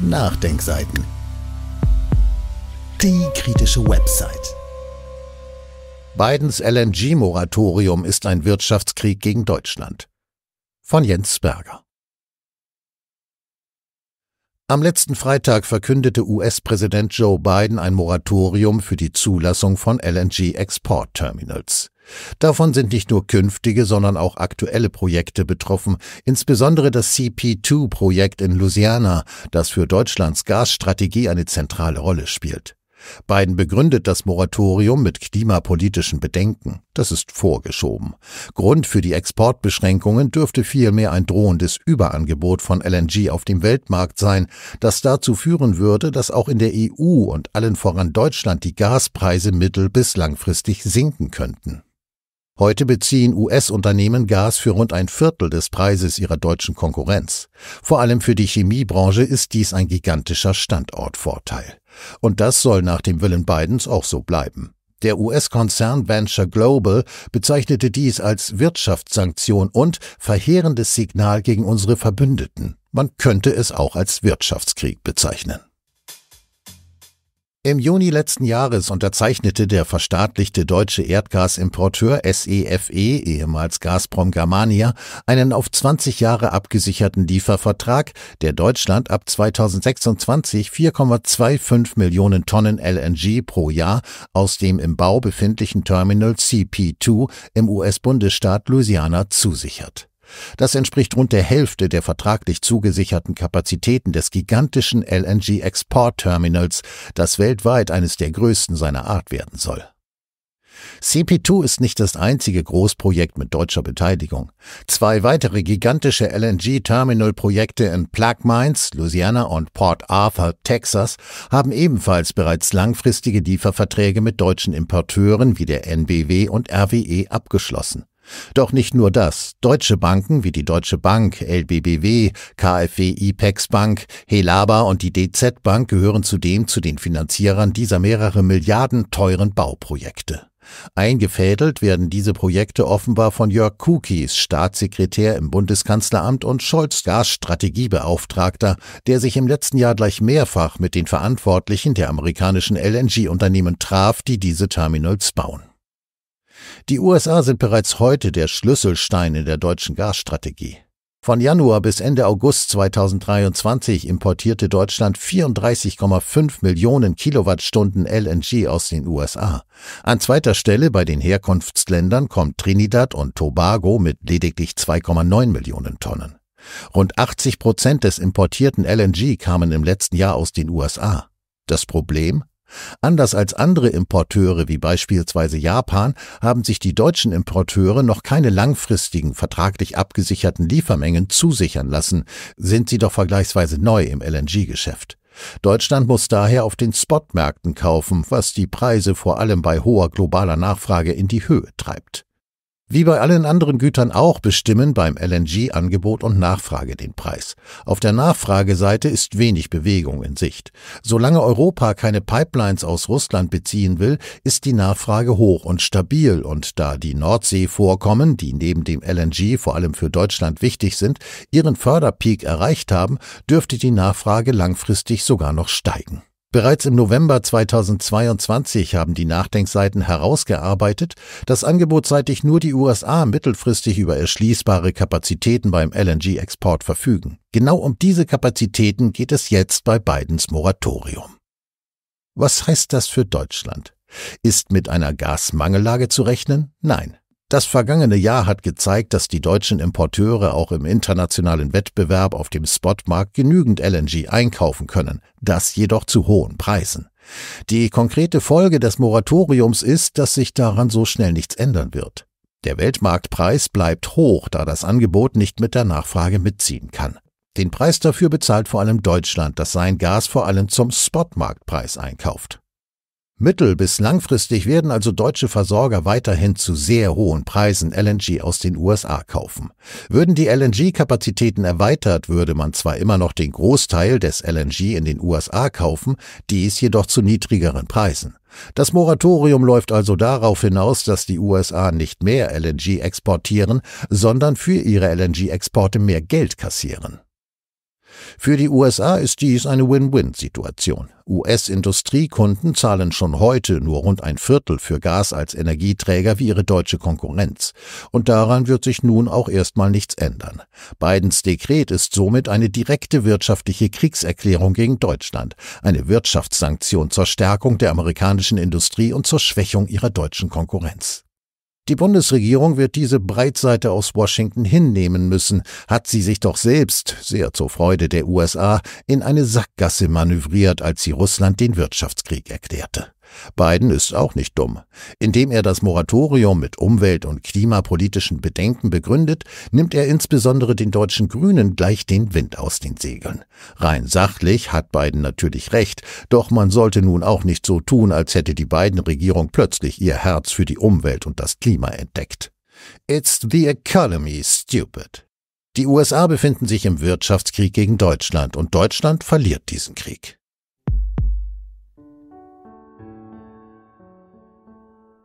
Nachdenkseiten. Die kritische Website. Bidens LNG-Moratorium ist ein Wirtschaftskrieg gegen Deutschland. Von Jens Berger. Am letzten Freitag verkündete US-Präsident Joe Biden ein Moratorium für die Zulassung von lng export terminals Davon sind nicht nur künftige, sondern auch aktuelle Projekte betroffen, insbesondere das CP2-Projekt in Louisiana, das für Deutschlands Gasstrategie eine zentrale Rolle spielt. Biden begründet das Moratorium mit klimapolitischen Bedenken. Das ist vorgeschoben. Grund für die Exportbeschränkungen dürfte vielmehr ein drohendes Überangebot von LNG auf dem Weltmarkt sein, das dazu führen würde, dass auch in der EU und allen voran Deutschland die Gaspreise mittel- bis langfristig sinken könnten. Heute beziehen US-Unternehmen Gas für rund ein Viertel des Preises ihrer deutschen Konkurrenz. Vor allem für die Chemiebranche ist dies ein gigantischer Standortvorteil. Und das soll nach dem Willen Bidens auch so bleiben. Der US-Konzern Venture Global bezeichnete dies als Wirtschaftssanktion und verheerendes Signal gegen unsere Verbündeten. Man könnte es auch als Wirtschaftskrieg bezeichnen. Im Juni letzten Jahres unterzeichnete der verstaatlichte deutsche Erdgasimporteur SEFE, e, ehemals Gazprom Germania, einen auf 20 Jahre abgesicherten Liefervertrag, der Deutschland ab 2026 4,25 Millionen Tonnen LNG pro Jahr aus dem im Bau befindlichen Terminal CP2 im US-Bundesstaat Louisiana zusichert. Das entspricht rund der Hälfte der vertraglich zugesicherten Kapazitäten des gigantischen LNG-Export-Terminals, das weltweit eines der größten seiner Art werden soll. CP2 ist nicht das einzige Großprojekt mit deutscher Beteiligung. Zwei weitere gigantische LNG-Terminal-Projekte in Plaque Mines, Louisiana und Port Arthur, Texas, haben ebenfalls bereits langfristige Lieferverträge mit deutschen Importeuren wie der NBW und RWE abgeschlossen. Doch nicht nur das. Deutsche Banken wie die Deutsche Bank, LBBW, KfW IPEX Bank, Helaba und die DZ Bank gehören zudem zu den Finanzierern dieser mehrere Milliarden teuren Bauprojekte. Eingefädelt werden diese Projekte offenbar von Jörg Kukis, Staatssekretär im Bundeskanzleramt und Scholz Gas Strategiebeauftragter, der sich im letzten Jahr gleich mehrfach mit den Verantwortlichen der amerikanischen LNG-Unternehmen traf, die diese Terminals bauen. Die USA sind bereits heute der Schlüsselstein in der deutschen Gasstrategie. Von Januar bis Ende August 2023 importierte Deutschland 34,5 Millionen Kilowattstunden LNG aus den USA. An zweiter Stelle bei den Herkunftsländern kommt Trinidad und Tobago mit lediglich 2,9 Millionen Tonnen. Rund 80 Prozent des importierten LNG kamen im letzten Jahr aus den USA. Das Problem? Anders als andere Importeure wie beispielsweise Japan haben sich die deutschen Importeure noch keine langfristigen vertraglich abgesicherten Liefermengen zusichern lassen, sind sie doch vergleichsweise neu im LNG-Geschäft. Deutschland muss daher auf den Spotmärkten kaufen, was die Preise vor allem bei hoher globaler Nachfrage in die Höhe treibt. Wie bei allen anderen Gütern auch bestimmen beim LNG Angebot und Nachfrage den Preis. Auf der Nachfrageseite ist wenig Bewegung in Sicht. Solange Europa keine Pipelines aus Russland beziehen will, ist die Nachfrage hoch und stabil und da die Nordsee-Vorkommen, die neben dem LNG vor allem für Deutschland wichtig sind, ihren Förderpeak erreicht haben, dürfte die Nachfrage langfristig sogar noch steigen. Bereits im November 2022 haben die Nachdenkseiten herausgearbeitet, dass angebotsseitig nur die USA mittelfristig über erschließbare Kapazitäten beim LNG-Export verfügen. Genau um diese Kapazitäten geht es jetzt bei Bidens Moratorium. Was heißt das für Deutschland? Ist mit einer Gasmangellage zu rechnen? Nein. Das vergangene Jahr hat gezeigt, dass die deutschen Importeure auch im internationalen Wettbewerb auf dem Spotmarkt genügend LNG einkaufen können, das jedoch zu hohen Preisen. Die konkrete Folge des Moratoriums ist, dass sich daran so schnell nichts ändern wird. Der Weltmarktpreis bleibt hoch, da das Angebot nicht mit der Nachfrage mitziehen kann. Den Preis dafür bezahlt vor allem Deutschland, das sein Gas vor allem zum Spotmarktpreis einkauft. Mittel- bis langfristig werden also deutsche Versorger weiterhin zu sehr hohen Preisen LNG aus den USA kaufen. Würden die LNG-Kapazitäten erweitert, würde man zwar immer noch den Großteil des LNG in den USA kaufen, dies jedoch zu niedrigeren Preisen. Das Moratorium läuft also darauf hinaus, dass die USA nicht mehr LNG exportieren, sondern für ihre LNG-Exporte mehr Geld kassieren. Für die USA ist dies eine Win-Win-Situation. US-Industriekunden zahlen schon heute nur rund ein Viertel für Gas als Energieträger wie ihre deutsche Konkurrenz. Und daran wird sich nun auch erstmal nichts ändern. Bidens Dekret ist somit eine direkte wirtschaftliche Kriegserklärung gegen Deutschland, eine Wirtschaftssanktion zur Stärkung der amerikanischen Industrie und zur Schwächung ihrer deutschen Konkurrenz. Die Bundesregierung wird diese Breitseite aus Washington hinnehmen müssen, hat sie sich doch selbst, sehr zur Freude der USA, in eine Sackgasse manövriert, als sie Russland den Wirtschaftskrieg erklärte. Biden ist auch nicht dumm. Indem er das Moratorium mit umwelt- und klimapolitischen Bedenken begründet, nimmt er insbesondere den deutschen Grünen gleich den Wind aus den Segeln. Rein sachlich hat Biden natürlich recht, doch man sollte nun auch nicht so tun, als hätte die Biden-Regierung plötzlich ihr Herz für die Umwelt und das Klima entdeckt. It's the economy, stupid. Die USA befinden sich im Wirtschaftskrieg gegen Deutschland und Deutschland verliert diesen Krieg.